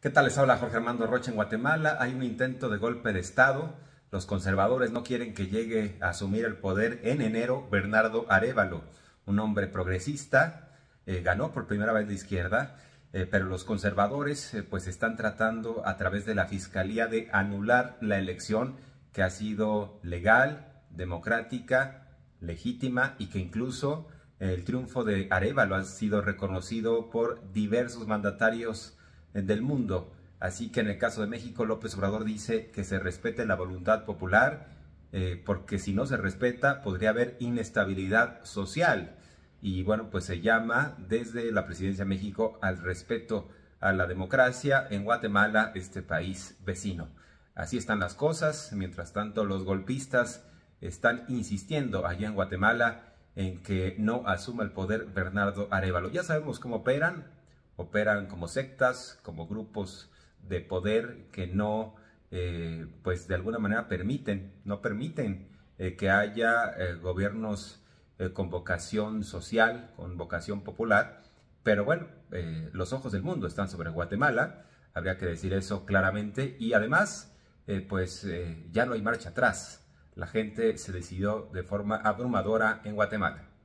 ¿Qué tal les habla Jorge Armando Rocha en Guatemala? Hay un intento de golpe de Estado. Los conservadores no quieren que llegue a asumir el poder en enero Bernardo Arevalo, un hombre progresista, eh, ganó por primera vez de izquierda, eh, pero los conservadores eh, pues están tratando a través de la fiscalía de anular la elección que ha sido legal, democrática, legítima y que incluso el triunfo de Arevalo ha sido reconocido por diversos mandatarios eh, del mundo. Así que en el caso de México, López Obrador dice que se respete la voluntad popular, eh, porque si no se respeta podría haber inestabilidad social. Y bueno, pues se llama desde la Presidencia de México al respeto a la democracia en Guatemala, este país vecino. Así están las cosas. Mientras tanto, los golpistas están insistiendo allá en Guatemala en que no asuma el poder Bernardo Arevalo. Ya sabemos cómo operan, operan como sectas, como grupos de poder que no, eh, pues de alguna manera permiten, no permiten eh, que haya eh, gobiernos con vocación social, con vocación popular. Pero bueno, los ojos del mundo están sobre Guatemala, habría que decir eso claramente. Y además, pues ya no hay marcha atrás. La gente se decidió de forma abrumadora en Guatemala.